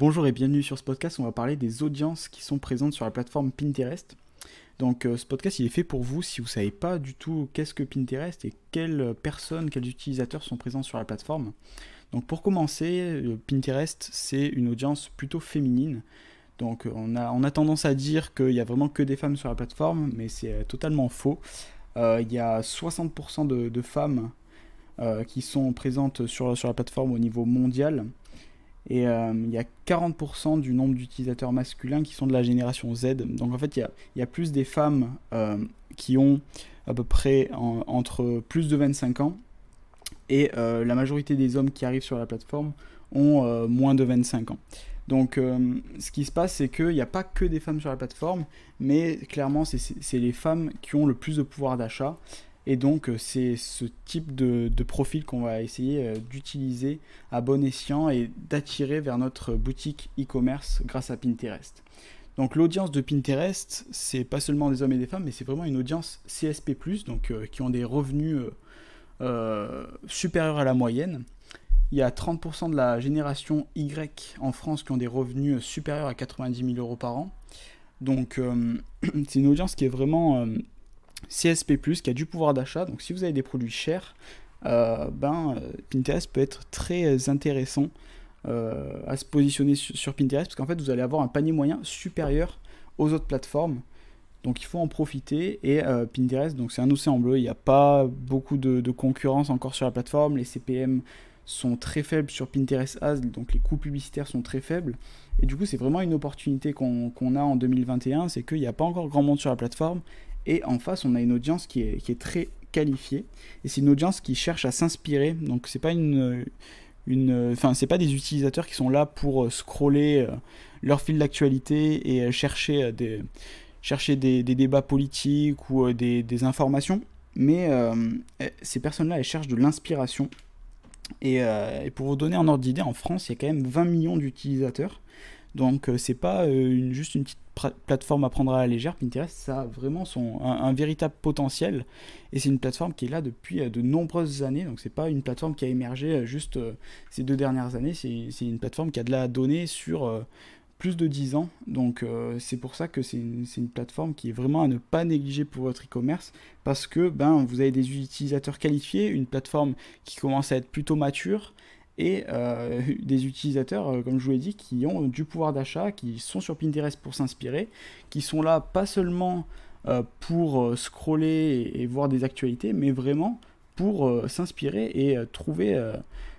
Bonjour et bienvenue sur ce podcast. On va parler des audiences qui sont présentes sur la plateforme Pinterest. Donc euh, ce podcast il est fait pour vous si vous ne savez pas du tout qu'est-ce que Pinterest et quelles personnes, quels utilisateurs sont présents sur la plateforme. Donc pour commencer, euh, Pinterest c'est une audience plutôt féminine. Donc euh, on a, on a tendance à dire qu'il n'y a vraiment que des femmes sur la plateforme, mais c'est totalement faux. il y a 60% de, femmes qui sont présentes sur, sur la plateforme au niveau mondial. Et euh, il y a 40% du nombre d'utilisateurs masculins qui sont de la génération Z. Donc en fait, il y, a, plus des femmes euh, qui ont à peu près entre plus de 25 ans et euh, la majorité des hommes qui arrivent sur la plateforme ont moins de 25 ans. Donc ce qui se passe, c'est qu'il n'y a pas que des femmes sur la plateforme, mais clairement, c'est les femmes qui ont le plus de pouvoir d'achat et donc, euh, c'est ce type de, profil qu'on va essayer euh, d'utiliser à bon escient et d'attirer vers notre boutique e-commerce grâce à Pinterest. Donc l'audience de Pinterest, c'est pas seulement des hommes et des femmes, mais c'est vraiment une audience CSP+, donc euh, qui ont des revenus supérieurs à la moyenne. Il y a 30% de la génération Y en France qui ont des revenus supérieurs à 90 000 euros par an. Donc c'est une audience qui est vraiment CSP+, qui a du pouvoir d'achat, donc si vous avez des produits chers, euh, ben, euh, Pinterest peut être très intéressant euh, à se positionner sur, Pinterest, parce qu'en fait, vous allez avoir un panier moyen supérieur aux autres plateformes. Donc il faut en profiter et Pinterest, donc c'est un océan bleu, il n'y a pas beaucoup de, concurrence encore sur la plateforme, les CPM sont très faibles sur Pinterest As, donc les coûts publicitaires sont très faibles. Et du coup c'est vraiment une opportunité qu'on a en 2021, c'est qu'il n'y a pas encore grand monde sur la plateforme et en face, on a une audience qui est, très qualifiée. Et c'est une audience qui cherche à s'inspirer. Donc c'est pas une, une, enfin c'est pas des utilisateurs qui sont là pour euh, scroller euh, leur fil d'actualité et euh, chercher des, chercher des, débats politiques ou des, informations. Mais eh, ces personnes-là, elles cherchent de l'inspiration. Et, pour vous donner un ordre d'idée, en France, il y a quand même 20 millions d'utilisateurs. Donc c'est pas juste une petite plateforme à prendre à la légère, Pinterest, ça a vraiment son, un, véritable potentiel. Et c'est une plateforme qui est là depuis euh, de nombreuses années. Donc ce c'est pas une plateforme qui a émergé euh, juste euh, ces deux dernières années. C'est une plateforme qui a de la donnée sur plus de 10 ans. Donc c'est pour ça que c'est une, une, plateforme qui est vraiment à ne pas négliger pour votre e-commerce parce que ben, vous avez des utilisateurs qualifiés, une plateforme qui commence à être plutôt mature et euh, des utilisateurs, euh, comme je vous l'ai dit, qui ont du pouvoir d'achat, qui sont sur Pinterest pour s'inspirer, qui sont là pas seulement euh, pour scroller et, voir des actualités, mais vraiment pour s'inspirer et trouver,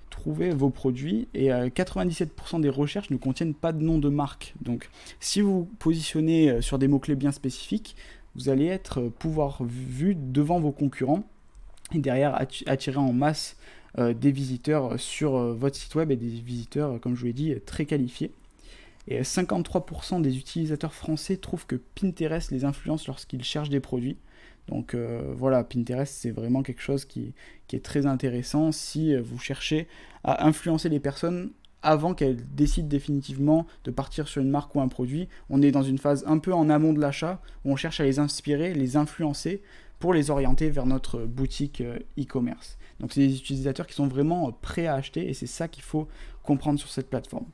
trouver vos produits. Et 97% des recherches ne contiennent pas de nom de marque. Donc si vous positionnez sur des mots-clés bien spécifiques, vous allez être pouvoir vu devant vos concurrents et derrière attirer en masse euh, des visiteurs sur euh, votre site web et des visiteurs, comme je vous l'ai dit, très qualifiés. Et 53% euh, des utilisateurs français trouvent que Pinterest les influence lorsqu'ils cherchent des produits. Donc voilà, Pinterest, c'est vraiment quelque chose qui, qui, est très intéressant si vous cherchez à influencer les personnes avant qu'elle décide définitivement de partir sur une marque ou un produit. On est dans une phase un peu en amont de l'achat où on cherche à les inspirer, les influencer pour les orienter vers notre boutique euh, e-commerce. Donc c'est des utilisateurs qui sont vraiment euh, prêts à acheter et c'est ça qu'il faut comprendre sur cette plateforme.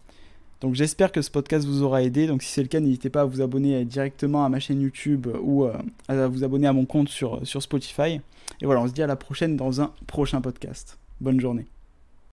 Donc j'espère que ce podcast vous aura aidé. Donc si c'est le cas, n'hésitez pas à vous abonner euh, directement à ma chaîne YouTube ou à vous abonner à mon compte sur, sur Spotify. Et voilà, on se dit à la prochaine dans un prochain podcast. Bonne journée.